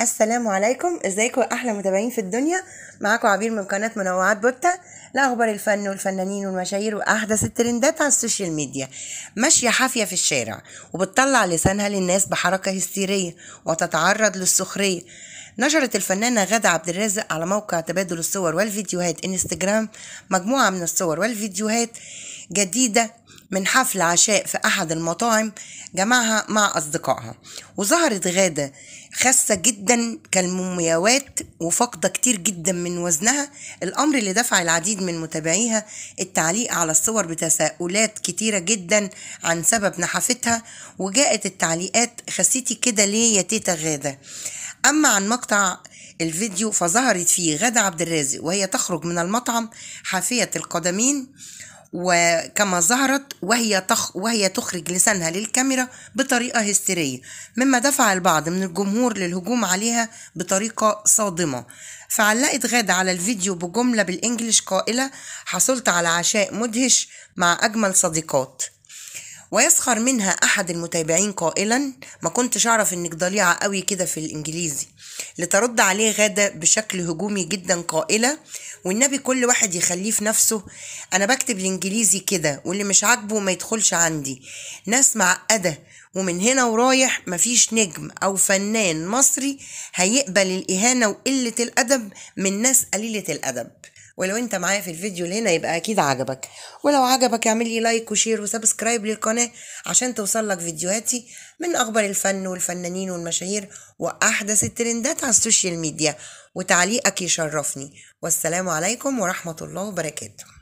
السلام عليكم ازيكم احلى متابعين في الدنيا معاكم عبير من قناه منوعات بوتا لاخبار الفن والفنانين والمشاهير واحدث الترندات على السوشيال ميديا ماشيه حافيه في الشارع وبتطلع لسانها للناس بحركه هستيريه وتتعرض للسخريه نشرت الفنانة غادة عبد الرازق على موقع تبادل الصور والفيديوهات انستجرام مجموعة من الصور والفيديوهات جديدة من حفل عشاء في أحد المطاعم جمعها مع أصدقائها وظهرت غادة خاسة جدا كالمومياوات وفاقدة كتير جدا من وزنها الأمر اللي دفع العديد من متابعيها التعليق على الصور بتساؤلات كتيرة جدا عن سبب نحفتها وجاءت التعليقات خسيتي كده ليه يا تيتا غادة أما عن مقطع الفيديو فظهرت فيه غادة عبد الرازق وهي تخرج من المطعم حافية القدمين وكما ظهرت وهي تخ وهي تخرج لسانها للكاميرا بطريقة هستيرية مما دفع البعض من الجمهور للهجوم عليها بطريقة صادمة فعلقت غادة على الفيديو بجملة بالانجلش قائلة حصلت على عشاء مدهش مع أجمل صديقات ويسخر منها أحد المتابعين قائلا ما كنتش أعرف إنك ضليعة قوي كده في الإنجليزي لترد عليه غادة بشكل هجومي جدا قائلة والنبي كل واحد يخليه في نفسه أنا بكتب الإنجليزي كده واللي مش عاجبه ما يدخلش عندي ناس معقدة ومن هنا ورايح مفيش نجم أو فنان مصري هيقبل الإهانة وقلة الأدب من ناس قليلة الأدب ولو انت معايا في الفيديو اللي هنا يبقى اكيد عجبك ولو عجبك اعمل لي لايك وشير وسبسكرايب للقناة عشان توصلك فيديوهاتي من اخبار الفن والفنانين والمشاهير واحدث الترندات على السوشيال ميديا وتعليقك يشرفني والسلام عليكم ورحمة الله وبركاته